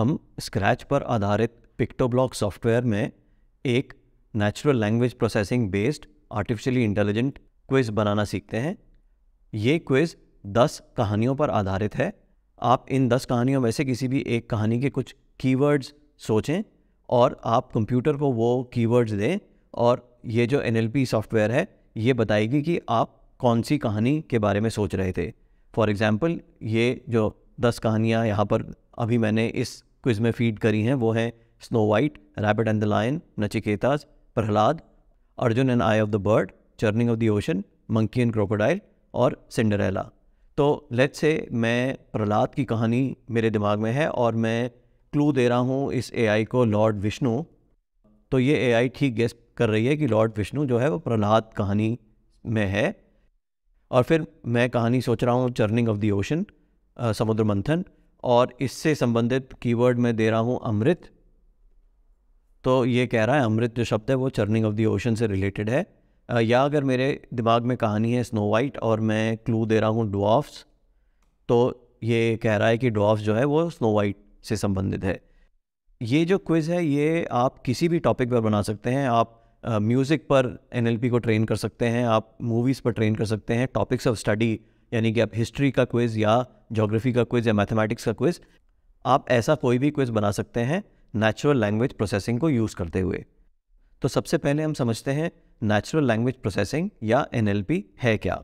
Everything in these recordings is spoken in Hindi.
हम स्क्रैच पर आधारित पिक्टोब्लॉक सॉफ्टवेयर में एक natural language processing based artificially intelligent quiz बनाना सीखते हैं ये क्विज़ दस कहानियों पर आधारित है आप इन दस कहानियों में से किसी भी एक कहानी के कुछ कीवर्ड्स सोचें और आप कंप्यूटर को वो कीवर्ड्स दें और ये जो एन सॉफ्टवेयर है ये बताएगी कि आप कौन सी कहानी के बारे में सोच रहे थे फॉर एग्ज़ाम्पल ये जो दस कहानियाँ यहाँ पर अभी मैंने इस क्विज में फीड करी हैं वो हैं Snow White rabbit and the lion Nachiketa's Prahlad Arjun and eye of the bird churning of the ocean monkey and crocodile और सिंडरेला तो लेट्स से मैं प्रहलाद की कहानी मेरे दिमाग में है और मैं क्लू दे रहा हूँ इस ए को लॉर्ड विष्णु तो ये ए ठीक गेस्ट कर रही है कि लॉर्ड विष्णु जो है वो प्रहलाद कहानी में है और फिर मैं कहानी सोच रहा हूँ चर्निंग ऑफ द ओशन समुद्र मंथन और इससे संबंधित कीवर्ड मैं दे रहा हूँ अमृत तो ये कह रहा है अमृत जो शब्द है वो चर्निंग ऑफ द ओशन से रिलेटेड है या अगर मेरे दिमाग में कहानी है स्नो वाइट और मैं क्लू दे रहा हूँ डॉफ्स तो ये कह रहा है कि डॉफ्स जो है वो स्नो वाइट से संबंधित है ये जो क्विज़ है ये आप किसी भी टॉपिक पर बना सकते हैं आप म्यूज़िक पर एनएलपी को ट्रेन कर सकते हैं आप मूवीज़ पर ट्रेन कर सकते हैं टॉपिक्स ऑफ स्टडी यानी कि आप हिस्ट्री का क्विज़ या जोग्राफी का क्विज़ या मैथमेटिक्स का क्विज़ आप ऐसा कोई भी क्विज़ बना सकते हैं नेचुरल लैंग्वेज प्रोसेसिंग को यूज़ करते हुए तो सबसे पहले हम समझते हैं नेचुरल लैंग्वेज प्रोसेसिंग या एन है क्या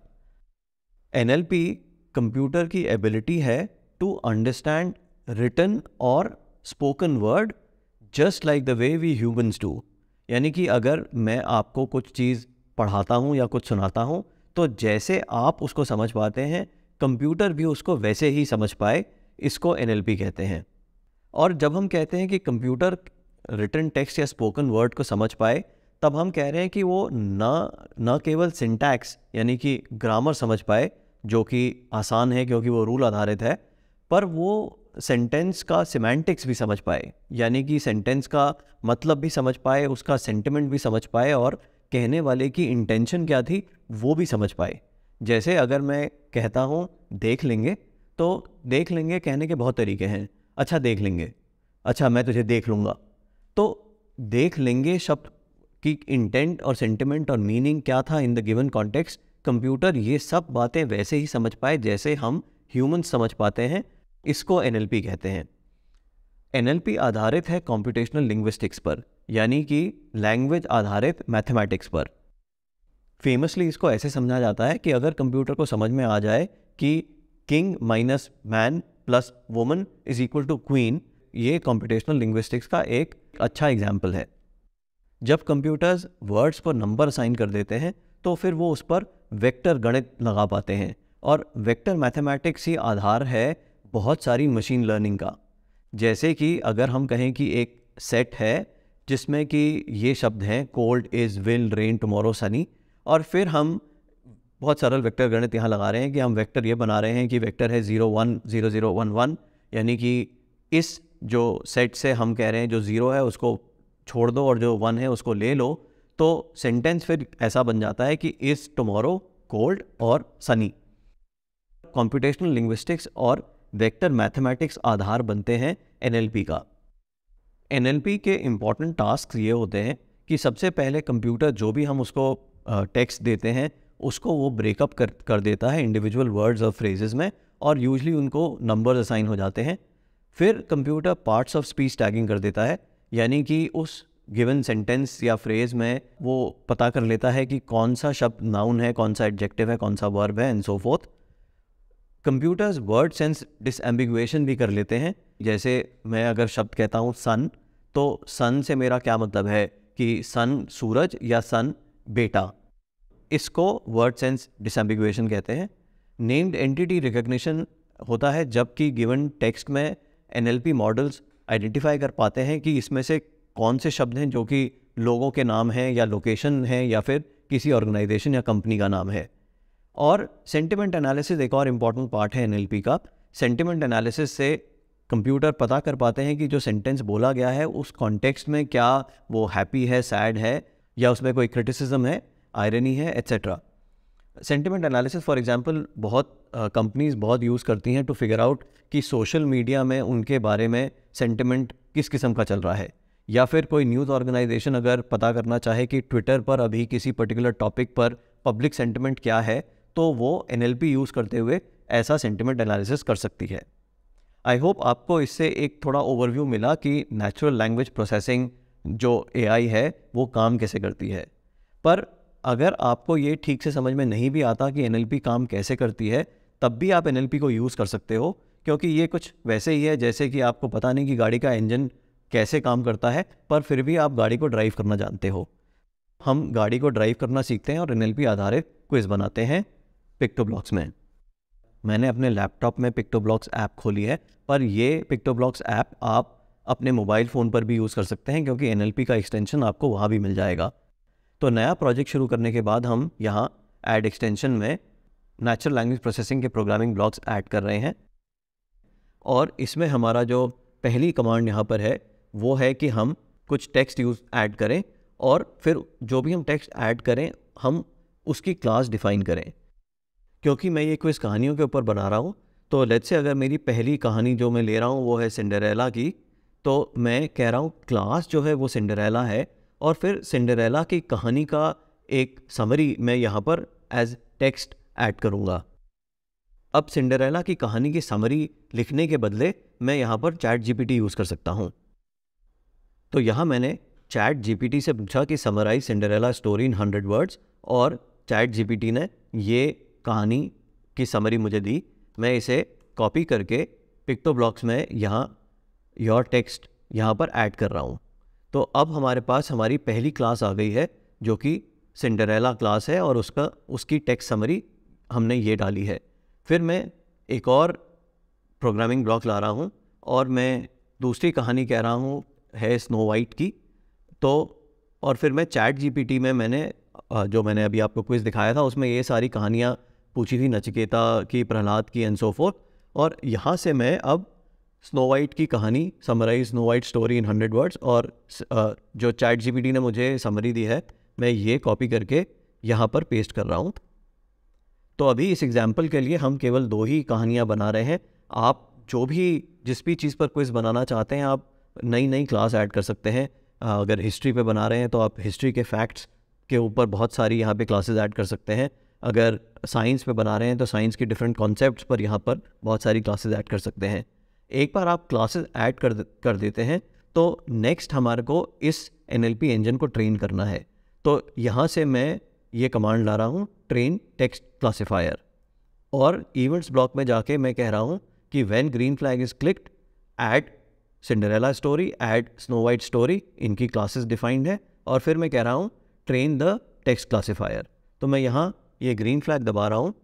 एन कंप्यूटर की एबिलिटी है टू अंडरस्टैंड रिटन और spoken word just like the way we humans do यानी कि अगर मैं आपको कुछ चीज़ पढ़ाता हूँ या कुछ सुनाता हूँ तो जैसे आप उसको समझ पाते हैं कंप्यूटर भी उसको वैसे ही समझ पाए इसको एन कहते हैं और जब हम कहते हैं कि कंप्यूटर रिटर्न टेक्स्ट या स्पोकन वर्ड को समझ पाए तब हम कह रहे हैं कि वो ना ना केवल सिंटैक्स यानी कि ग्रामर समझ पाए जो कि आसान है क्योंकि वो रूल आधारित है पर वो सेंटेंस का सिमेंटिक्स भी समझ पाए यानी कि सेंटेंस का मतलब भी समझ पाए उसका सेंटिमेंट भी समझ पाए और कहने वाले की इंटेंशन क्या थी वो भी समझ पाए जैसे अगर मैं कहता हूँ देख लेंगे तो देख लेंगे कहने के बहुत तरीके हैं अच्छा देख लेंगे अच्छा मैं तुझे देख लूँगा तो देख लेंगे शब्द की इंटेंट और सेंटिमेंट और मीनिंग क्या था in the given context computer ये सब बातें वैसे ही समझ पाए जैसे हम ह्यूमन समझ पाते हैं इसको एन कहते हैं एन आधारित है कॉम्पिटिशनल लिंग्विस्टिक्स पर यानी कि लैंग्वेज आधारित मैथमेटिक्स पर फेमसली इसको ऐसे समझा जाता है कि अगर कंप्यूटर को समझ में आ जाए कि king minus man plus woman is equal to queen ये कॉम्पिटिशनल लिंग्विस्टिक्स का एक अच्छा एग्जाम्पल है जब कंप्यूटर्स वर्ड्स पर नंबर साइन कर देते हैं तो फिर वो उस पर वेक्टर गणित लगा पाते हैं और वेक्टर मैथमेटिक्स ही आधार है बहुत सारी मशीन लर्निंग का जैसे कि अगर हम कहें कि एक सेट है जिसमें कि ये शब्द हैं cold is will rain tomorrow sunny और फिर हम बहुत सरल वेक्टर गणित यहाँ लगा रहे हैं कि हम वेक्टर ये बना रहे हैं कि वेक्टर है zero one zero zero one one यानी कि इस जो सेट से हम कह रहे हैं जो ज़ीरो है उसको छोड़ दो और जो वन है उसको ले लो तो सेंटेंस फिर ऐसा बन जाता है कि इस टमोरो कोल्ड और सनी कॉम्पिटेशनल लिंग्विस्टिक्स और वेक्टर मैथमेटिक्स आधार बनते हैं एनएलपी का एन के इम्पॉर्टेंट टास्क ये होते हैं कि सबसे पहले कंप्यूटर जो भी हम उसको टेक्स्ट देते हैं उसको वो ब्रेकअप कर कर देता है इंडिविजुअल वर्ड्स और फ्रेजेस में और यूजली उनको नंबर असाइन हो जाते हैं फिर computer parts of speech tagging कर देता है यानी कि उस गिवन सेंटेंस या फ्रेज में वो पता कर लेता है कि कौन सा शब्द नाउन है कौन सा एडजेक्टिव है कौन सा वर्ब है and so forth computers word sense disambiguation भी कर लेते हैं जैसे मैं अगर शब्द कहता हूँ सन तो सन से मेरा क्या मतलब है कि सन सूरज या सन बेटा इसको वर्ड सेंस डिसम्बिगुएशन कहते हैं नेम्ड एंटिटी रिकग्निशन होता है जबकि गिवन टेक्स्ट में एनएलपी मॉडल्स आइडेंटिफाई कर पाते हैं कि इसमें से कौन से शब्द हैं जो कि लोगों के नाम हैं या लोकेशन हैं या फिर किसी ऑर्गेनाइजेशन या कंपनी का नाम है और सेंटिमेंट एनालिसिस एक और इम्पॉर्टेंट पार्ट है एनएलपी का सेंटिमेंट एनालिसिस से कंप्यूटर पता कर पाते हैं कि जो सेंटेंस बोला गया है उस कॉन्टेक्स्ट में क्या वो हैप्पी है सैड है या उसमें कोई क्रिटिसिज्म है आयरनी है etcetera sentiment analysis for example बहुत कंपनीज uh, बहुत यूज़ करती हैं टू फिगर आउट कि सोशल मीडिया में उनके बारे में सेंटिमेंट किस किस्म का चल रहा है या फिर कोई न्यूज़ ऑर्गेनाइजेशन अगर पता करना चाहे कि ट्विटर पर अभी किसी पर्टिकुलर टॉपिक पर पब्लिक सेंटिमेंट क्या है तो वो एन यूज़ करते हुए ऐसा सेंटिमेंट एनालिसिस कर सकती है आई होप आपको इससे एक थोड़ा ओवरव्यू मिला कि नेचुरल लैंग्वेज प्रोसेसिंग जो ए है वो काम कैसे करती है पर अगर आपको ये ठीक से समझ में नहीं भी आता कि एन काम कैसे करती है तब भी आप एन को यूज़ कर सकते हो क्योंकि ये कुछ वैसे ही है जैसे कि आपको पता नहीं कि गाड़ी का इंजन कैसे काम करता है पर फिर भी आप गाड़ी को ड्राइव करना जानते हो हम गाड़ी को ड्राइव करना सीखते हैं और एन आधारित क्विज़ बनाते हैं पिक्टो ब्लॉक्स में मैंने अपने लैपटॉप में पिक्टोब्लॉक्स ऐप खोली है पर ये पिक्टोब्लॉक्स ऐप आप अपने मोबाइल फ़ोन पर भी यूज़ कर सकते हैं क्योंकि एन का एक्सटेंशन आपको वहाँ भी मिल जाएगा तो नया प्रोजेक्ट शुरू करने के बाद हम यहाँ ऐड एक्सटेंशन में नेचुरल लैंग्वेज प्रोसेसिंग के प्रोग्रामिंग ब्लॉक्स ऐड कर रहे हैं और इसमें हमारा जो पहली कमांड यहाँ पर है वो है कि हम कुछ टेक्स्ट यूज ऐड करें और फिर जो भी हम टेक्स्ट ऐड करें हम उसकी क्लास डिफाइन करें क्योंकि मैं ये क्विज़ कहानियों के ऊपर बना रहा हूँ तो लेट्स से अगर मेरी पहली कहानी जो मैं ले रहा हूँ वो है सिंडरेला की तो मैं कह रहा हूँ क्लास जो है वो सिंडरेला है और फिर सिंडरेला की कहानी का एक समरी मैं यहाँ पर एज टेक्स्ट ऐड करूँगा अब सिंडरेला की कहानी की समरी लिखने के बदले मैं यहाँ पर चैट जीपीटी यूज़ कर सकता हूँ तो यहाँ मैंने चैट जीपीटी से पूछा कि summarise Cinderella story in hundred words और चैट जीपीटी ने ये कहानी की समरी मुझे दी मैं इसे कॉपी करके पिक्टो ब्लॉक्स में यहाँ योर टेक्स्ट यहाँ पर ऐड कर रहा हूँ तो अब हमारे पास हमारी पहली क्लास आ गई है जो कि सिंडरेला क्लास है और उसका उसकी टेक्स्ट समरी हमने ये डाली है फिर मैं एक और प्रोग्रामिंग ब्लॉक ला रहा हूँ और मैं दूसरी कहानी कह रहा हूँ है स्नो वाइट की तो और फिर मैं चैट जीपीटी में मैंने जो मैंने अभी आपको क्विज़ दिखाया था उसमें ये सारी कहानियाँ पूछी थी नचिकेता की प्रहलाद की एंड सो फोर्थ और यहाँ से मैं अब स्नो वाइट की कहानी summarise Snow White story in hundred words और जो चैट जी ने मुझे समरी दी है मैं ये कॉपी करके यहाँ पर पेस्ट कर रहा हूँ तो अभी इस एग्ज़ाम्पल के लिए हम केवल दो ही कहानियाँ बना रहे हैं आप जो भी जिस भी चीज़ पर क्विज़ बनाना चाहते हैं आप नई नई क्लास ऐड कर सकते हैं अगर हिस्ट्री पे बना रहे हैं तो आप हिस्ट्री के फैक्ट्स के ऊपर बहुत सारी यहाँ पे क्लासेस ऐड कर सकते हैं अगर साइंस में बना रहे हैं तो साइंस के डिफरेंट कॉन्सेप्ट पर यहाँ पर बहुत सारी क्लासेज ऐड कर सकते हैं एक बार आप क्लासेज ऐड कर कर देते हैं तो नेक्स्ट हमारे को इस एन इंजन को ट्रेन करना है तो यहाँ से मैं ये कमांड ला रहा हूँ ट्रेन टेक्स्ट क्लासीफायर और इवेंट्स ब्लॉक में जाके मैं कह रहा हूँ कि when green flag is clicked add Cinderella story add Snow White story इनकी क्लासेस डिफाइंड है और फिर मैं कह रहा हूँ ट्रेन द टेक्स्ट क्लासीफायर तो मैं यहाँ ये ग्रीन फ्लैग दबा रहा हूँ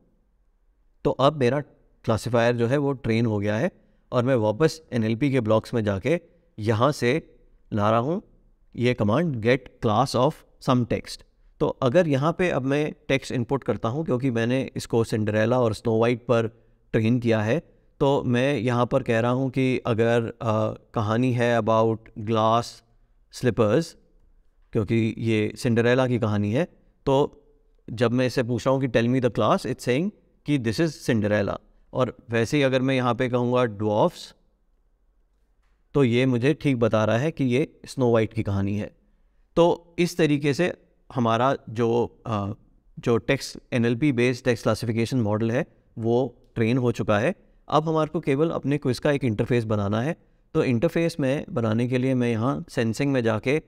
तो अब मेरा क्लासीफायर जो है वो ट्रेन हो गया है और मैं वापस एन के ब्लॉक्स में जाके यहाँ से ला रहा हूँ ये command get class of some text तो अगर यहाँ पे अब मैं टेक्स्ट इनपुट करता हूँ क्योंकि मैंने इसको सिंडरेला और स्नो वाइट पर ट्रेन किया है तो मैं यहाँ पर कह रहा हूँ कि अगर आ, कहानी है अबाउट ग्लास स्लिपर्स क्योंकि ये सिंडरेला की कहानी है तो जब मैं इसे पूछ रहा हूँ कि tell me the class it's saying कि दिस इज़ सिंडरेला और वैसे ही अगर मैं यहाँ पे कहूँगा डॉफ्स तो ये मुझे ठीक बता रहा है कि ये स्नो वाइट की कहानी है तो इस तरीके से हमारा जो आ, जो text N L P based text classification model है वो ट्रेन हो चुका है अब हमारे को केवल अपने क्विज़ का एक इंटरफेस बनाना है तो इंटरफेस में बनाने के लिए मैं यहाँ सेंसिंग में जाके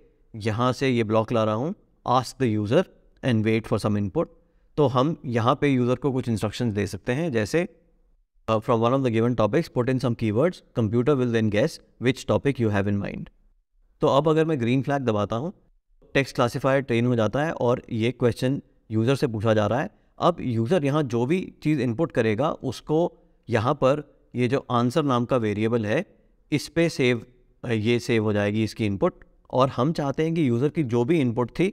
यहाँ से ये ब्लॉक ला रहा हूँ ask the user and wait for some input तो हम यहाँ पे यूज़र को कुछ इंस्ट्रक्शंस दे सकते हैं जैसे from one of the given topics put in some keywords computer will then guess which topic you have in mind तो अब अगर मैं ग्रीन फ्लैग दबाता हूँ टेक्स्ट क्लासीफायर ट्रेन हो जाता है और ये क्वेश्चन यूज़र से पूछा जा रहा है अब यूज़र यहाँ जो भी चीज़ इनपुट करेगा उसको यहाँ पर ये जो आंसर नाम का वेरिएबल है इस पर सेव uh, ये सेव हो जाएगी इसकी इनपुट और हम चाहते हैं कि यूज़र की जो भी इनपुट थी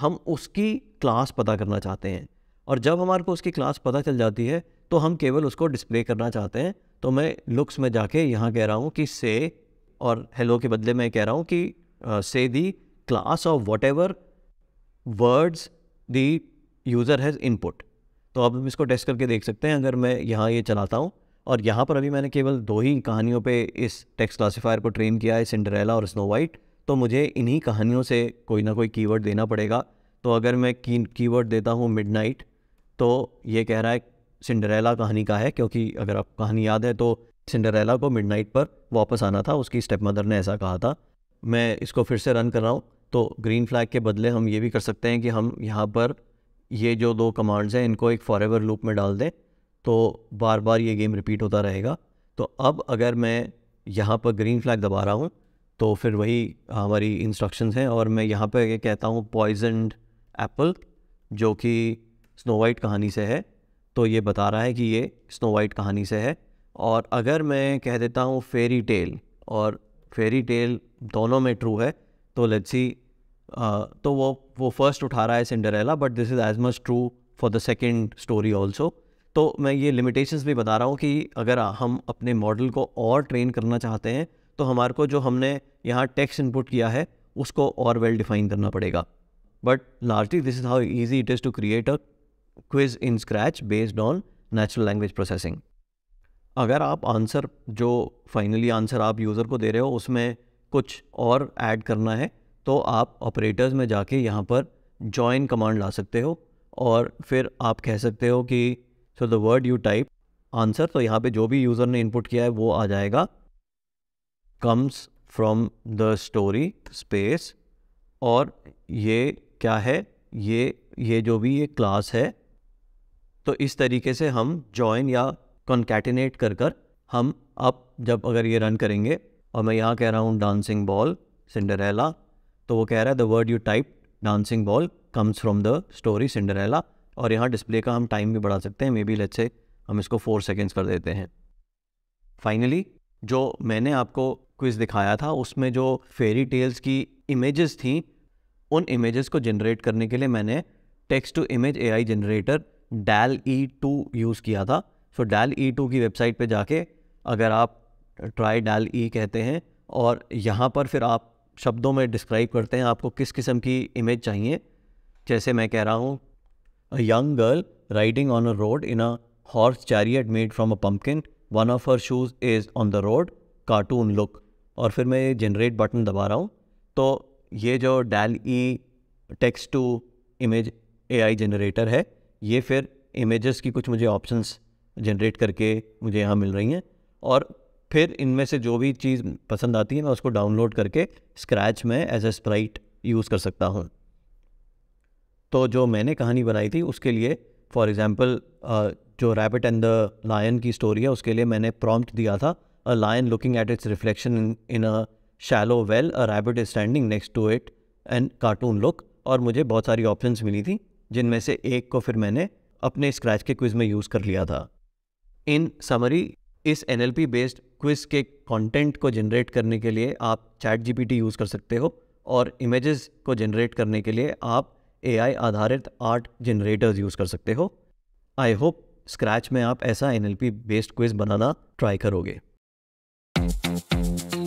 हम उसकी क्लास पता करना चाहते हैं और जब हमारे को उसकी क्लास पता चल जाती है तो हम केवल उसको डिस्प्ले करना चाहते हैं तो मैं लुक्स में जाके यहाँ कह रहा हूँ कि से और हेलो के बदले मैं कह रहा हूँ कि say the class of whatever words the user has input तो अब हम इसको टेस्ट करके देख सकते हैं अगर मैं यहाँ ये यह चलाता हूँ और यहाँ पर अभी मैंने केवल दो ही कहानियों पे इस टेक्स्ट क्लासिफायर को ट्रेन किया है सिंडरेला और स्नो वाइट तो मुझे इन्हीं कहानियों से कोई ना कोई कीवर्ड देना पड़ेगा तो अगर मैं की कीवर्ड देता हूँ मिडनाइट तो ये कह रहा है सिंडरेला कहानी का है क्योंकि अगर आप कहानी याद है तो सिंडरेला को मिडनाइट पर वापस आना था उसकी स्टेप मदर ने ऐसा कहा था मैं इसको फिर से रन कर रहा हूँ तो ग्रीन फ्लैग के बदले हम ये भी कर सकते हैं कि हम यहाँ पर ये जो दो कमांड्स हैं इनको एक फॉर लूप में डाल दें तो बार बार ये गेम रिपीट होता रहेगा तो अब अगर मैं यहाँ पर ग्रीन फ्लैग दबा रहा हूँ तो फिर वही हमारी इंस्ट्रक्शंस हैं और मैं यहाँ पे ये कहता हूँ पॉइजनड एप्पल जो कि स्नो वाइट कहानी से है तो ये बता रहा है कि ये स्नो वाइट कहानी से है और अगर मैं कह देता हूँ फेरी टेल और फेरी टेल दोनों में ट्रू है तो लेट्स सी तो वो वो फर्स्ट उठा रहा है Cinderella but this is as much true for the second story also तो मैं ये लिमिटेशंस भी बता रहा हूँ कि अगर हम अपने मॉडल को और ट्रेन करना चाहते हैं तो हमारे को जो हमने यहाँ टेक्स इनपुट किया है उसको और वेल डिफाइन करना पड़ेगा but largely this is how easy it is to create a quiz in Scratch based on natural language processing अगर आप आंसर जो फाइनली आंसर आप यूज़र को दे रहे हो उसमें कुछ और ऐड करना है तो आप ऑपरेटर्स में जाके यहाँ पर जॉइन कमांड ला सकते हो और फिर आप कह सकते हो कि so the word you type answer तो यहाँ पे जो भी यूज़र ने इनपुट किया है वो आ जाएगा comes from the story space और ये क्या है ये ये जो भी ये क्लास है तो इस तरीके से हम जॉइन या कॉन्कैटिनेट कर कर हम अब जब अगर ये रन करेंगे और मैं यहाँ कह रहा हूँ डांसिंग बॉल सिंडरेला तो वो कह रहा है the word you type dancing ball comes from the story Cinderella और यहाँ डिस्प्ले का हम टाइम भी बढ़ा सकते हैं मे बी लेट से हम इसको फोर सेकेंड्स कर देते हैं फाइनली जो मैंने आपको क्विज दिखाया था उसमें जो फेरी टेल्स की इमेजेस थी उन इमेजेस को जनरेट करने के लिए मैंने text to image AI generator DALL E two use किया था सो डैल ई टू की वेबसाइट पे जाके अगर आप ट्राई डैल ई कहते हैं और यहाँ पर फिर आप शब्दों में डिस्क्राइब करते हैं आपको किस किस्म की इमेज चाहिए जैसे मैं कह रहा हूँ a young girl riding on a road in a horse chariot made from a pumpkin one of her shoes is on the road cartoon look और फिर मैं जनरेट बटन दबा रहा हूँ तो ये जो DALL E text to image AI generator है ये फिर इमेजेस की कुछ मुझे ऑप्शंस जनरेट करके मुझे यहाँ मिल रही हैं और फिर इनमें से जो भी चीज़ पसंद आती है मैं उसको डाउनलोड करके स्क्रैच में एज ए स्प्राइट यूज़ कर सकता हूँ तो जो मैंने कहानी बनाई थी उसके लिए फॉर एग्ज़ाम्पल जो रैबिट एंड द लायन की स्टोरी है उसके लिए मैंने प्रॉम्प्ट दिया था a lion looking at its reflection in, in a shallow well, a rabbit is standing next to it and cartoon look और मुझे बहुत सारी ऑप्शंस मिली थी जिनमें से एक को फिर मैंने अपने स्क्रैच के क्विज़ में यूज़ कर लिया था इन समरी इस एन बेस्ड क्विज़ के कंटेंट को जनरेट करने के लिए आप चैट जी यूज़ कर सकते हो और इमेजेस को जनरेट करने के लिए आप ए आधारित आर्ट जनरेटर्स यूज़ कर सकते हो आई होप स्क्रैच में आप ऐसा एन बेस्ड क्विज़ बनाना ट्राई करोगे Música